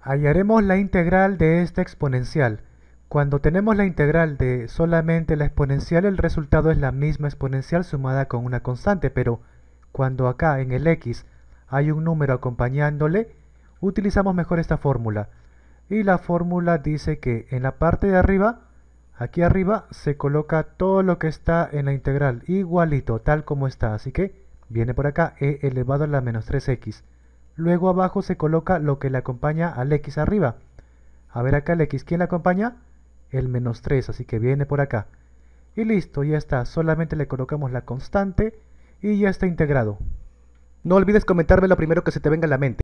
Hallaremos la integral de esta exponencial. Cuando tenemos la integral de solamente la exponencial, el resultado es la misma exponencial sumada con una constante, pero cuando acá en el x hay un número acompañándole, utilizamos mejor esta fórmula. Y la fórmula dice que en la parte de arriba, aquí arriba, se coloca todo lo que está en la integral, igualito, tal como está. Así que viene por acá e elevado a la menos 3x. Luego abajo se coloca lo que le acompaña al x arriba. A ver acá el x, ¿quién le acompaña? El menos 3, así que viene por acá. Y listo, ya está. Solamente le colocamos la constante y ya está integrado. No olvides comentarme lo primero que se te venga a la mente.